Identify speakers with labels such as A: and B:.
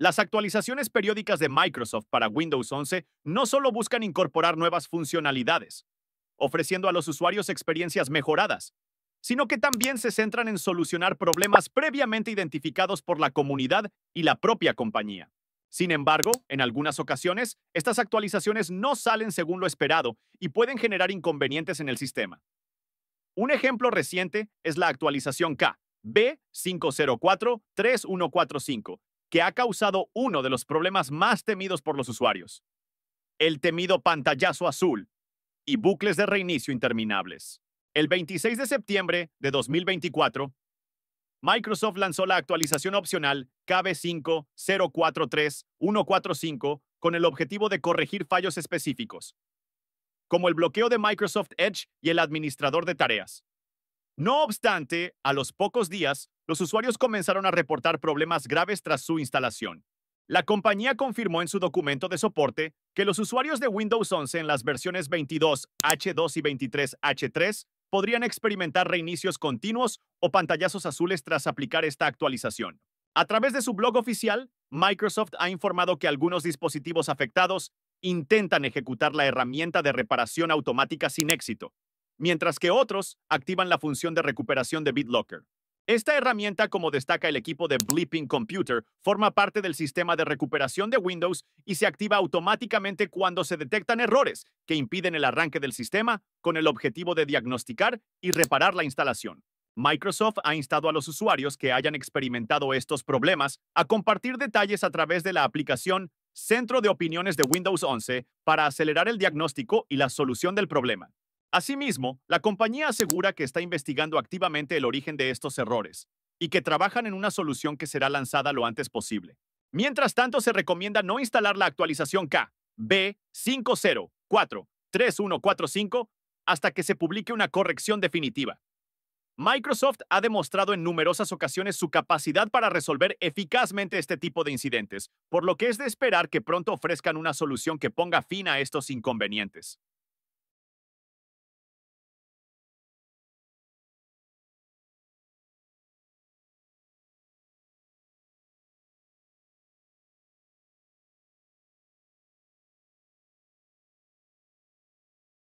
A: Las actualizaciones periódicas de Microsoft para Windows 11 no solo buscan incorporar nuevas funcionalidades, ofreciendo a los usuarios experiencias mejoradas, sino que también se centran en solucionar problemas previamente identificados por la comunidad y la propia compañía. Sin embargo, en algunas ocasiones, estas actualizaciones no salen según lo esperado y pueden generar inconvenientes en el sistema. Un ejemplo reciente es la actualización K, b 504 3145 que ha causado uno de los problemas más temidos por los usuarios, el temido pantallazo azul y bucles de reinicio interminables. El 26 de septiembre de 2024, Microsoft lanzó la actualización opcional kb 5043145 con el objetivo de corregir fallos específicos, como el bloqueo de Microsoft Edge y el administrador de tareas. No obstante, a los pocos días, los usuarios comenzaron a reportar problemas graves tras su instalación. La compañía confirmó en su documento de soporte que los usuarios de Windows 11 en las versiones 22 H2 y 23 H3 podrían experimentar reinicios continuos o pantallazos azules tras aplicar esta actualización. A través de su blog oficial, Microsoft ha informado que algunos dispositivos afectados intentan ejecutar la herramienta de reparación automática sin éxito, mientras que otros activan la función de recuperación de BitLocker. Esta herramienta, como destaca el equipo de Bleeping Computer, forma parte del sistema de recuperación de Windows y se activa automáticamente cuando se detectan errores que impiden el arranque del sistema con el objetivo de diagnosticar y reparar la instalación. Microsoft ha instado a los usuarios que hayan experimentado estos problemas a compartir detalles a través de la aplicación Centro de Opiniones de Windows 11 para acelerar el diagnóstico y la solución del problema. Asimismo, la compañía asegura que está investigando activamente el origen de estos errores y que trabajan en una solución que será lanzada lo antes posible. Mientras tanto, se recomienda no instalar la actualización kb 5043145 hasta que se publique una corrección definitiva. Microsoft ha demostrado en numerosas ocasiones su capacidad para resolver eficazmente este tipo de incidentes, por lo que es de esperar que pronto ofrezcan una solución que ponga fin a estos inconvenientes.